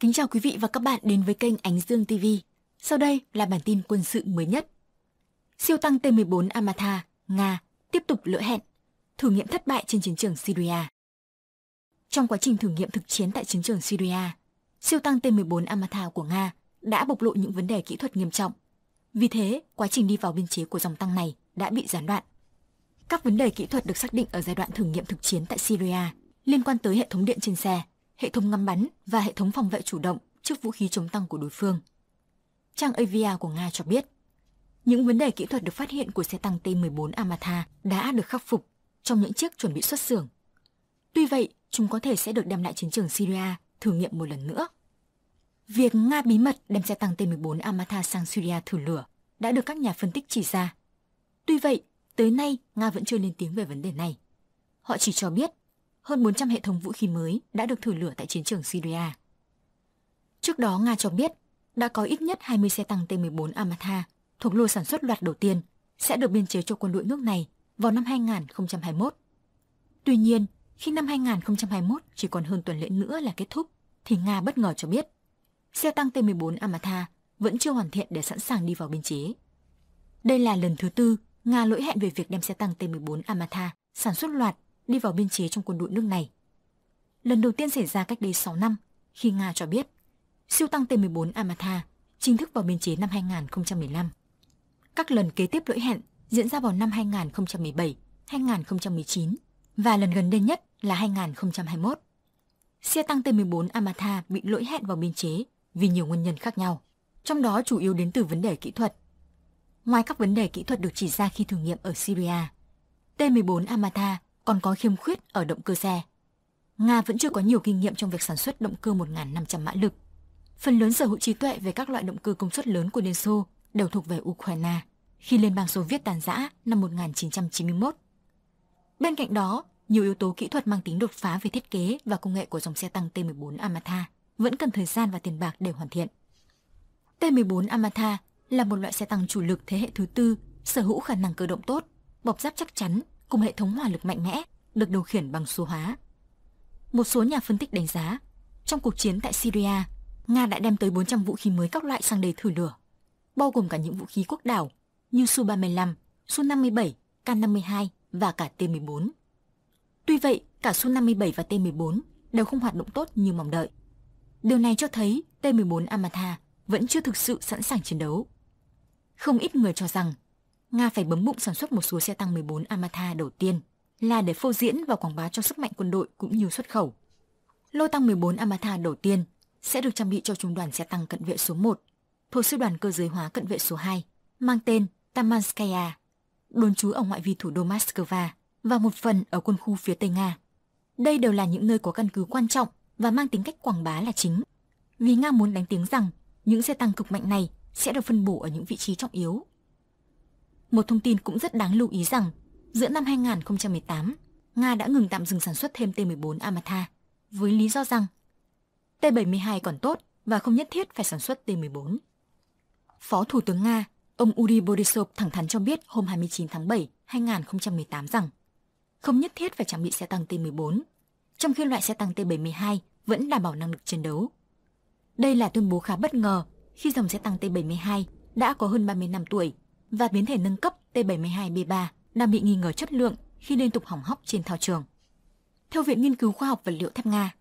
Kính chào quý vị và các bạn đến với kênh Ánh Dương TV. Sau đây là bản tin quân sự mới nhất. Siêu tăng T-14 Amatha, Nga tiếp tục lỡ hẹn, thử nghiệm thất bại trên chiến trường Syria. Trong quá trình thử nghiệm thực chiến tại chiến trường Syria, siêu tăng T-14 Amatha của Nga đã bộc lộ những vấn đề kỹ thuật nghiêm trọng. Vì thế, quá trình đi vào biên chế của dòng tăng này đã bị gián đoạn. Các vấn đề kỹ thuật được xác định ở giai đoạn thử nghiệm thực chiến tại Syria liên quan tới hệ thống điện trên xe, hệ thống ngắm bắn và hệ thống phòng vệ chủ động trước vũ khí chống tăng của đối phương. Trang Avia của Nga cho biết, những vấn đề kỹ thuật được phát hiện của xe tăng T-14 Amata đã được khắc phục trong những chiếc chuẩn bị xuất xưởng. Tuy vậy, chúng có thể sẽ được đem lại chiến trường Syria thử nghiệm một lần nữa. Việc Nga bí mật đem xe tăng T-14 Amata sang Syria thử lửa đã được các nhà phân tích chỉ ra. Tuy vậy, tới nay Nga vẫn chưa lên tiếng về vấn đề này. Họ chỉ cho biết hơn 400 hệ thống vũ khí mới đã được thử lửa tại chiến trường Syria. Trước đó, Nga cho biết đã có ít nhất 20 xe tăng T-14 Amatha thuộc lô sản xuất loạt đầu tiên sẽ được biên chế cho quân đội nước này vào năm 2021. Tuy nhiên, khi năm 2021 chỉ còn hơn tuần lễ nữa là kết thúc, thì Nga bất ngờ cho biết xe tăng T-14 Amatha vẫn chưa hoàn thiện để sẵn sàng đi vào biên chế. Đây là lần thứ tư Nga lỗi hẹn về việc đem xe tăng T-14 Amatha sản xuất loạt đi vào biên chế trong quân đội nước này. Lần đầu tiên xảy ra cách đây 6 năm, khi Nga cho biết siêu tăng T-14 Amatha chính thức vào biên chế năm 2015. Các lần kế tiếp lỗi hẹn diễn ra vào năm 2017, 2019 và lần gần đây nhất là 2021. Xe tăng T-14 Amatha bị lỗi hẹn vào biên chế vì nhiều nguyên nhân khác nhau, trong đó chủ yếu đến từ vấn đề kỹ thuật. Ngoài các vấn đề kỹ thuật được chỉ ra khi thử nghiệm ở Syria, T-14 Amatha còn có khiếm khuyết ở động cơ xe. Nga vẫn chưa có nhiều kinh nghiệm trong việc sản xuất động cơ 1.500 mã lực. Phần lớn sở hữu trí tuệ về các loại động cơ công suất lớn của Liên Xô đều thuộc về Ukraine khi Liên bang Xô Viết tàn rã năm 1991. Bên cạnh đó, nhiều yếu tố kỹ thuật mang tính đột phá về thiết kế và công nghệ của dòng xe tăng T-14 Amatha vẫn cần thời gian và tiền bạc để hoàn thiện. T-14 Amatha là một loại xe tăng chủ lực thế hệ thứ tư, sở hữu khả năng cơ động tốt, bọc giáp chắc chắn cùng hệ thống hỏa lực mạnh mẽ được điều khiển bằng số hóa. Một số nhà phân tích đánh giá, trong cuộc chiến tại Syria, Nga đã đem tới 400 vũ khí mới các loại sang đầy thử lửa, bao gồm cả những vũ khí quốc đảo như Su-35, Su-57, K-52 và cả T-14. Tuy vậy, cả Su-57 và T-14 đều không hoạt động tốt như mong đợi. Điều này cho thấy T-14 Amatha vẫn chưa thực sự sẵn sàng chiến đấu. Không ít người cho rằng Nga phải bấm bụng sản xuất một số xe tăng 14 Amata đầu tiên là để phô diễn và quảng bá cho sức mạnh quân đội cũng như xuất khẩu. Lô tăng 14 Amata đầu tiên sẽ được trang bị cho trung đoàn xe tăng cận vệ số 1, thuộc sư đoàn cơ giới hóa cận vệ số 2, mang tên Tamanskaya, đồn trú ở ngoại vi thủ đô Moscow và một phần ở quân khu phía Tây Nga. Đây đều là những nơi có căn cứ quan trọng và mang tính cách quảng bá là chính. Vì Nga muốn đánh tiếng rằng những xe tăng cực mạnh này sẽ được phân bổ ở những vị trí trọng yếu một thông tin cũng rất đáng lưu ý rằng, giữa năm 2018, Nga đã ngừng tạm dừng sản xuất thêm T-14 Amata với lý do rằng T-72 còn tốt và không nhất thiết phải sản xuất T-14. Phó Thủ tướng Nga, ông Uri Borisov thẳng thắn cho biết hôm 29 tháng 7, 2018 rằng không nhất thiết phải trang bị xe tăng T-14, trong khi loại xe tăng T-72 vẫn đảm bảo năng lực chiến đấu. Đây là tuyên bố khá bất ngờ khi dòng xe tăng T-72 đã có hơn 30 năm tuổi và biến thể nâng cấp T72B3 đang bị nghi ngờ chất lượng khi liên tục hỏng hóc trên thao trường. Theo Viện Nghiên cứu Khoa học Vật liệu Thép Nga,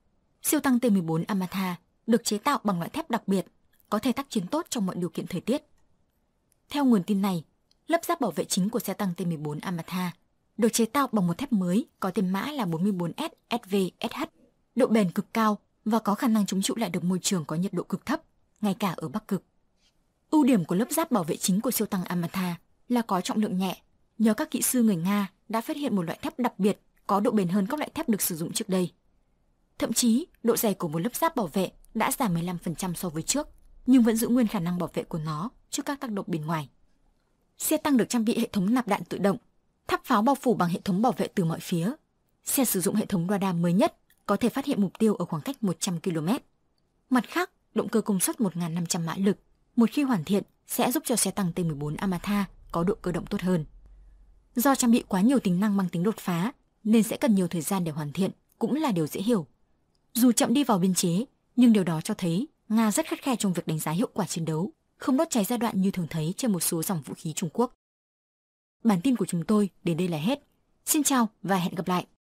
siêu tăng T-14 Amata được chế tạo bằng loại thép đặc biệt, có thể tác chiến tốt trong mọi điều kiện thời tiết. Theo nguồn tin này, lớp giáp bảo vệ chính của xe tăng T-14 Amata được chế tạo bằng một thép mới có tên mã là 44S SVSH, độ bền cực cao và có khả năng chống chịu lại được môi trường có nhiệt độ cực thấp, ngay cả ở Bắc Cực. Ưu điểm của lớp giáp bảo vệ chính của siêu tăng Amatha là có trọng lượng nhẹ. Nhờ các kỹ sư người Nga đã phát hiện một loại thép đặc biệt có độ bền hơn các loại thép được sử dụng trước đây. Thậm chí, độ dày của một lớp giáp bảo vệ đã giảm 15% so với trước, nhưng vẫn giữ nguyên khả năng bảo vệ của nó trước các tác động bên ngoài. Xe tăng được trang bị hệ thống nạp đạn tự động, tháp pháo bao phủ bằng hệ thống bảo vệ từ mọi phía. Xe sử dụng hệ thống radar mới nhất có thể phát hiện mục tiêu ở khoảng cách 100 km. Mặt khác, động cơ công suất 1.500 mã lực một khi hoàn thiện sẽ giúp cho xe tăng T-14 Amata có độ cơ động tốt hơn. Do trang bị quá nhiều tính năng mang tính đột phá nên sẽ cần nhiều thời gian để hoàn thiện cũng là điều dễ hiểu. Dù chậm đi vào biên chế, nhưng điều đó cho thấy Nga rất khắt khe trong việc đánh giá hiệu quả chiến đấu, không đốt cháy giai đoạn như thường thấy trên một số dòng vũ khí Trung Quốc. Bản tin của chúng tôi đến đây là hết. Xin chào và hẹn gặp lại!